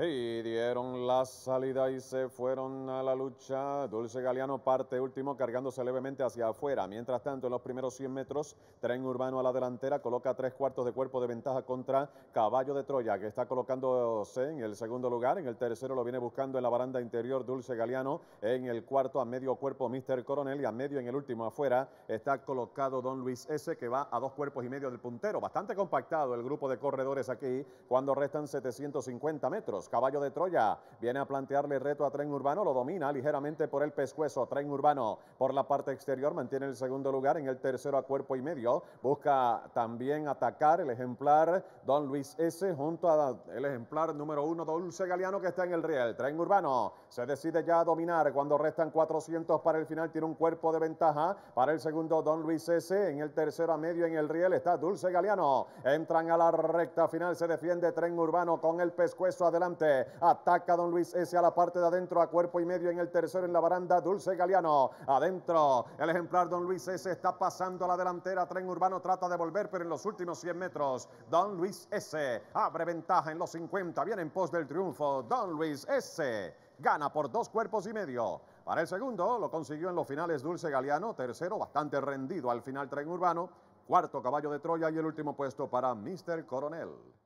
Y dieron la salida y se fueron a la lucha. Dulce Galeano parte último, cargándose levemente hacia afuera. Mientras tanto, en los primeros 100 metros, Tren Urbano a la delantera coloca tres cuartos de cuerpo de ventaja contra Caballo de Troya, que está colocándose en el segundo lugar. En el tercero lo viene buscando en la baranda interior Dulce Galeano. En el cuarto, a medio cuerpo, Mr. Coronel. Y a medio, en el último, afuera, está colocado Don Luis S., que va a dos cuerpos y medio del puntero. Bastante compactado el grupo de corredores aquí cuando restan 750 metros. Caballo de Troya viene a plantearle reto a Tren Urbano, lo domina ligeramente por el pescuezo. Tren Urbano por la parte exterior mantiene el segundo lugar, en el tercero a cuerpo y medio. Busca también atacar el ejemplar Don Luis S. junto al ejemplar número uno Dulce Galeano que está en el riel. Tren Urbano se decide ya a dominar cuando restan 400 para el final. Tiene un cuerpo de ventaja para el segundo Don Luis S. En el tercero a medio en el riel está Dulce Galeano. Entran a la recta final, se defiende Tren Urbano con el pescuezo adelante. Ataca Don Luis S. a la parte de adentro, a cuerpo y medio en el tercero en la baranda. Dulce Galeano. Adentro. El ejemplar Don Luis S. está pasando a la delantera. Tren Urbano trata de volver, pero en los últimos 100 metros. Don Luis S. abre ventaja en los 50. Viene en pos del triunfo. Don Luis S. gana por dos cuerpos y medio. Para el segundo lo consiguió en los finales Dulce Galeano, tercero bastante rendido al final Tren Urbano, cuarto Caballo de Troya y el último puesto para Mr. Coronel.